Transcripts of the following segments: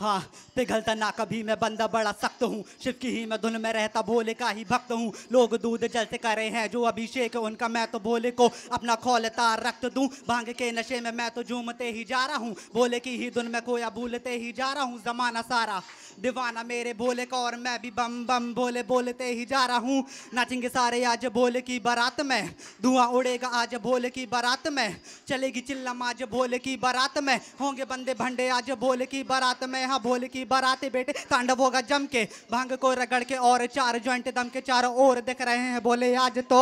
हाँ पिघलता ना कभी मैं बंदा बड़ा सख्त हूँ शिव की ही मैं धुन में रहता भोले का ही भक्त हूँ लोग दूध जल से करे हैं जो अभिषेक उनका मैं तो भोले को अपना खोल तार रक्त दूँ भांग के नशे में मैं तो झूमते ही जा रहा हूँ भोले की ही धुन में कोया भूलते ही जा रहा हूँ जमाना सारा दीवाना मेरे भोले का और मैं भी बम बम भोले बोलते ही जा रहा हूँ नाचेंगे सारे आज भोले की बारात में धुआं उड़ेगा आज भोले की बारात में चलेगी चिल्लम आज भोले की बारात में होंगे बंदे भंडे आज भोले की बारात में यहाँ भोले की बराते बेटे तांडव होगा जम के भांग को रगड़ के और चार ज्वाइंट दम के चारों ओर देख रहे हैं बोले आज तो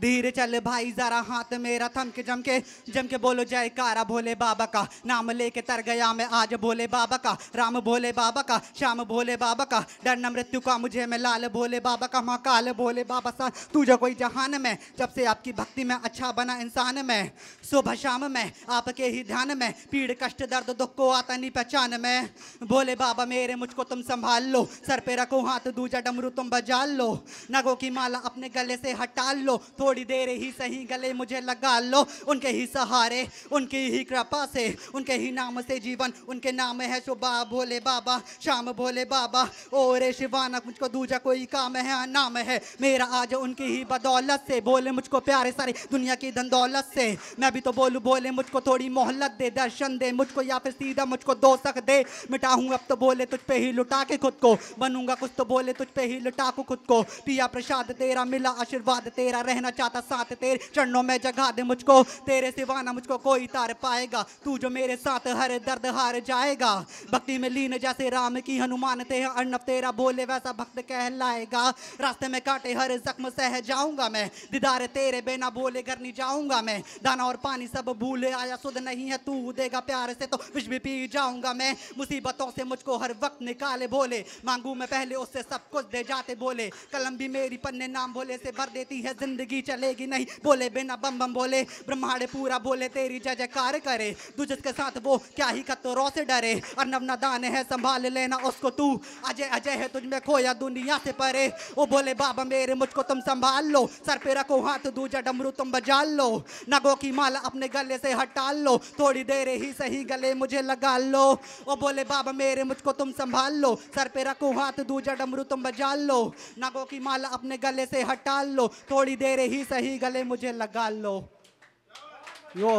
धीरे चल भाई जरा हाथ मेरा थम के जम के जम के बोलो जयकारा भोले बाबा का नाम लेके तर गया मैं आज भोले बाबा का राम भोले बाबा का श्याम भोले बाबा का डर न मृत्यु का मुझे मैं लाल भोले बाबा का माँ काल भोले बाबा सा तुझे कोई जहान में जब से आपकी भक्ति में अच्छा बना इंसान में सुबह शाम में आपके ही ध्यान में पीड़ कष्ट दर्द दुख को आता नहीं पहचान में भोले बाबा मेरे मुझको तुम संभाल लो सर पे रखो हाथ दूजा डमरू तुम बजा लो नगो की माला अपने गले से हटा लो थोड़ी देर ही सही गले मुझे लगा लो उनके ही सहारे उनकी ही कृपा से उनके ही नाम से जीवन उनके नाम है सुबह भोले बाबा शाम भोले बाबा ओ रे शिवाना मुझको दूजा कोई काम है नाम है मेरा आज उनकी ही बदौलत से बोले मुझको प्यारे सारे दुनिया की धन दौलत से मैं भी तो बोलूँ बोले मुझको थोड़ी मोहलत दे दर्शन दे मुझको या फिर सीधा मुझको दो सक दे मिटाऊँ अब तो बोले तुझ पे ही लुटा के खुद को बनूंगा कुछ तो बोले तुझ पे ही लुटा को खुद को पिया प्रसाद तेरा मिला आशीर्वाद तेरा रहना चाहता साथ तेरे चरणों में जगा दे मुझको तेरे सिवा ना मुझको कोई तार पाएगा तू जो मेरे साथ हर दर्द हार जाएगा भक्ति में लीन जैसे राम की हनुमान ते अर्णव तेरा बोले वैसा भक्त कहलाएगा रास्ते में काटे हर जख्म सह जाऊंगा मैं दीदार तेरे बिना बोले घर नहीं जाऊंगा मैं दाना और पानी सब भूले आया सुध नहीं है तू देगा प्यार से तो कुछ भी पी जाऊंगा मैं मुसीबतों से मुझको हर वक्त निकाले बोले मांगू मैं पहले उससे सब कुछ दे जाते बोले कलम भी मेरी पन्ने नाम भोले से भर देती है जिंदगी चलेगी नहीं बोले बिना बम बम बोले ब्रह्मांड पूरा बोले तेरी जय जयकार करे तू जिसके साथ वो क्या ही रो से डरे और नवना नदान है संभाल लेना उसको तू अजय अजय है तुझमें खोया दुनिया से परे वो बोले बाबा मेरे मुझको तुम संभाल लो सर पे रखो हाथ दूजा डमरू तुम बजा लो नगो की माला अपने गले से हटा लो थोड़ी देर ही सही गले मुझे लगा लो वो बोले बाबा मेरे मुझको तुम संभाल लो सर पे रखो हाथ दूजा डमरू तुम बजा लो नगो की माला अपने गले से हटा लो थोड़ी देर ही ही सही गले मुझे लगा लो यो